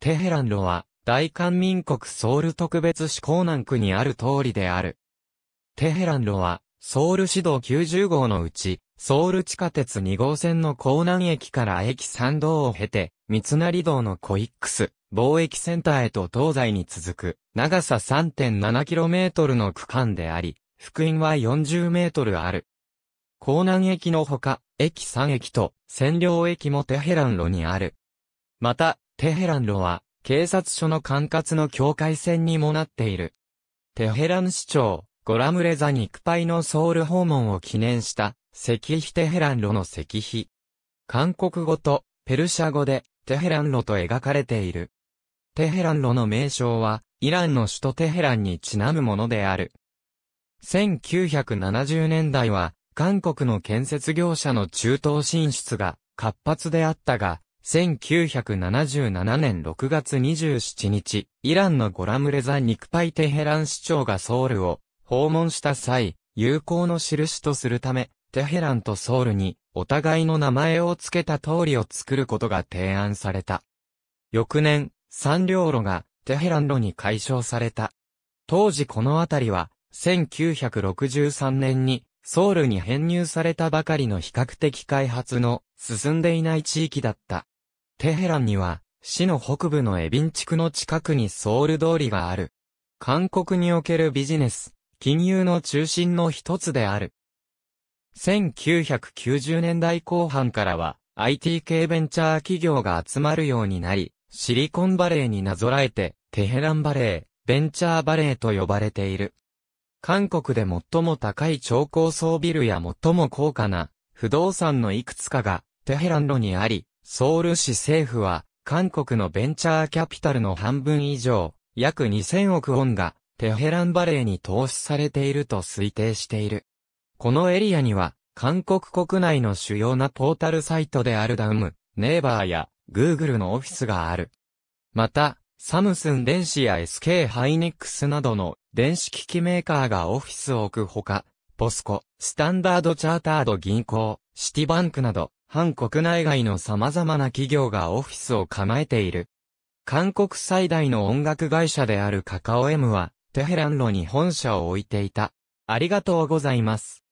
テヘラン路は、大韓民国ソウル特別市港南区にある通りである。テヘラン路は、ソウル市道90号のうち、ソウル地下鉄2号線の港南駅から駅3道を経て、三成道のコイックス、貿易センターへと東西に続く、長さ 3.7km の区間であり、福音は 40m ある。港南駅のほか、駅3駅と、占領駅もテヘラン路にある。また、テヘラン路は、警察署の管轄の境界線にもなっている。テヘラン市長、ゴラムレザニクパイのソウル訪問を記念した、石碑テヘラン路の石碑。韓国語とペルシャ語でテヘラン路と描かれている。テヘラン路の名称は、イランの首都テヘランにちなむものである。1970年代は、韓国の建設業者の中東進出が活発であったが、1977年6月27日、イランのゴラムレザ・ニクパイ・テヘラン市長がソウルを訪問した際、友好の印とするため、テヘランとソウルにお互いの名前を付けた通りを作ることが提案された。翌年、三両路がテヘラン路に解消された。当時この辺りは1963年にソウルに編入されたばかりの比較的開発の進んでいない地域だった。テヘランには、市の北部のエビン地区の近くにソウル通りがある。韓国におけるビジネス、金融の中心の一つである。1990年代後半からは、IT 系ベンチャー企業が集まるようになり、シリコンバレーになぞらえて、テヘランバレー、ベンチャーバレーと呼ばれている。韓国で最も高い超高層ビルや最も高価な不動産のいくつかがテヘラン路にあり、ソウル市政府は韓国のベンチャーキャピタルの半分以上、約2000億ウォンがテヘランバレーに投資されていると推定している。このエリアには韓国国内の主要なポータルサイトであるダウム、ネイバーやグーグルのオフィスがある。また、サムスン電子や SK ハイネックスなどの電子機器メーカーがオフィスを置くほか、ポスコ、スタンダードチャータード銀行、シティバンクなど、反国内外の様々な企業がオフィスを構えている。韓国最大の音楽会社であるカカオ M は、テヘランロに本社を置いていた。ありがとうございます。